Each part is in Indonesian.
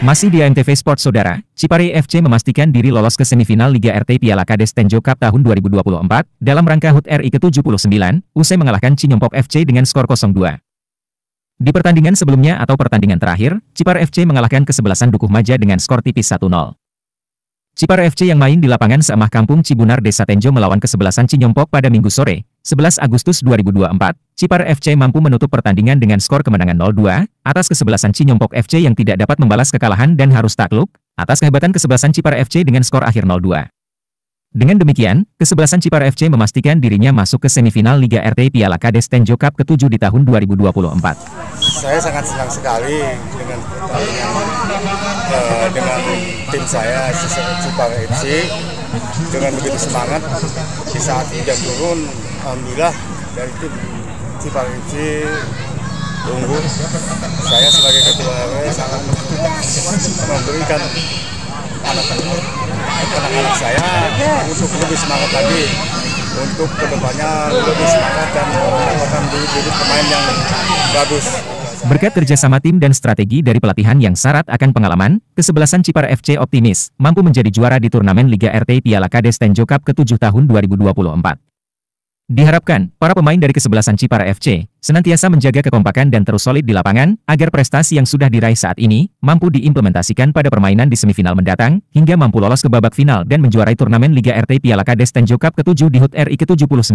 Masih di Antv Sport Saudara, Cipari FC memastikan diri lolos ke semifinal Liga RT Piala Kades Tenjo Cup tahun 2024 dalam rangka HUT RI ke-79, usai mengalahkan Cinyompop FC dengan skor 0-2. Di pertandingan sebelumnya atau pertandingan terakhir, Cipar FC mengalahkan kesebelasan Dukuh Maja dengan skor tipis 1-0. Cipar FC yang main di lapangan Seemah Kampung Cibunar Desa Tenjo melawan kesebelasan Cinyompok pada minggu sore, 11 Agustus 2024, Cipar FC mampu menutup pertandingan dengan skor kemenangan 0-2, atas kesebelasan Cinyompok FC yang tidak dapat membalas kekalahan dan harus takluk, atas kehebatan kesebelasan Cipar FC dengan skor akhir 0-2. Dengan demikian, kesebelasan Cipar FC memastikan dirinya masuk ke semifinal Liga RT Piala Kades Tenjo Cup ke-7 di tahun 2024. Saya sangat senang sekali dengan eh, dengan tim saya, Cipar FC. Dengan begitu semangat, di saat hujan turun, alhamdulillah dari tim Ciparinci Tunggu saya sebagai ketua RW sangat memberikan anak-anak saya untuk lebih semangat lagi untuk kedepannya lebih semangat dan mendapatkan bibit pemain yang bagus. Berkat kerjasama tim dan strategi dari pelatihan yang syarat akan pengalaman, kesebelasan Cipar FC optimis mampu menjadi juara di turnamen Liga RT Piala Kades Tenjo Cup ke-7 tahun 2024. Diharapkan, para pemain dari kesebelasan Cipara FC, senantiasa menjaga kekompakan dan terus solid di lapangan, agar prestasi yang sudah diraih saat ini, mampu diimplementasikan pada permainan di semifinal mendatang, hingga mampu lolos ke babak final dan menjuarai turnamen Liga RT Piala Kades Tenjo Cup ke-7 di HUT RI ke-79.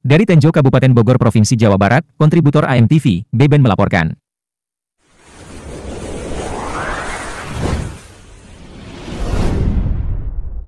Dari Tenjo Kabupaten Bogor Provinsi Jawa Barat, kontributor AMTV, Beben melaporkan.